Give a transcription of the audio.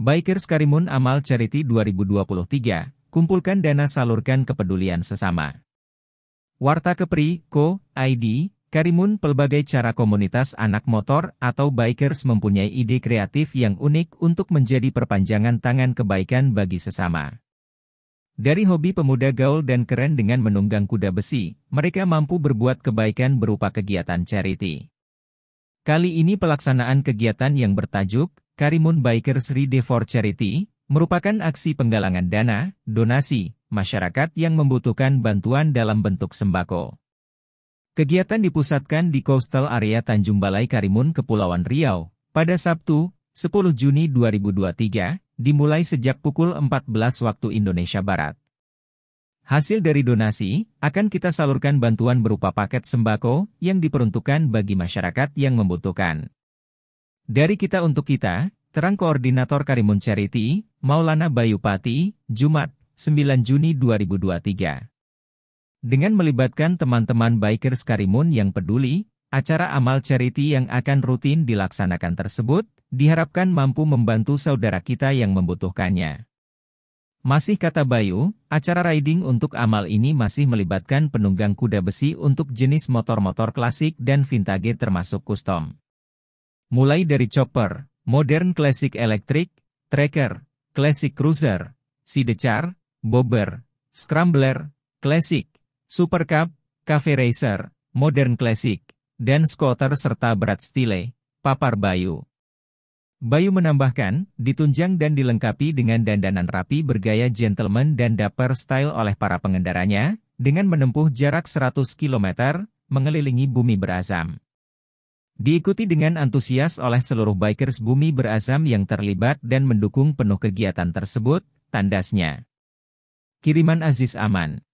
Bikers Karimun Amal Charity 2023, kumpulkan dana salurkan kepedulian sesama. Warta Kepri, Co, ID, Karimun pelbagai cara komunitas anak motor atau bikers mempunyai ide kreatif yang unik untuk menjadi perpanjangan tangan kebaikan bagi sesama. Dari hobi pemuda gaul dan keren dengan menunggang kuda besi, mereka mampu berbuat kebaikan berupa kegiatan charity. Kali ini pelaksanaan kegiatan yang bertajuk Karimun Bikers Ride for Charity, merupakan aksi penggalangan dana, donasi, masyarakat yang membutuhkan bantuan dalam bentuk sembako. Kegiatan dipusatkan di coastal area Tanjung Balai Karimun, Kepulauan Riau, pada Sabtu, 10 Juni 2023, dimulai sejak pukul 14 waktu Indonesia Barat. Hasil dari donasi, akan kita salurkan bantuan berupa paket sembako yang diperuntukkan bagi masyarakat yang membutuhkan. Dari kita untuk kita, Terang Koordinator Karimun Charity, Maulana Bayupati, Jumat, 9 Juni 2023. Dengan melibatkan teman-teman bikers Karimun yang peduli, acara amal charity yang akan rutin dilaksanakan tersebut, diharapkan mampu membantu saudara kita yang membutuhkannya. Masih kata Bayu, acara riding untuk amal ini masih melibatkan penunggang kuda besi untuk jenis motor-motor klasik dan vintage termasuk custom. Mulai dari chopper, Modern Classic Electric, Tracker, Classic Cruiser, Sidecar, Bobber, Scrambler, Classic, Super Cup, Cafe Racer, Modern Classic, dan Scooter serta berat stile, papar Bayu. Bayu menambahkan, ditunjang dan dilengkapi dengan dandanan rapi bergaya gentleman dan dapper style oleh para pengendaranya, dengan menempuh jarak 100 km, mengelilingi bumi berasam. Diikuti dengan antusias oleh seluruh bikers bumi berazam yang terlibat dan mendukung penuh kegiatan tersebut, tandasnya. Kiriman Aziz Aman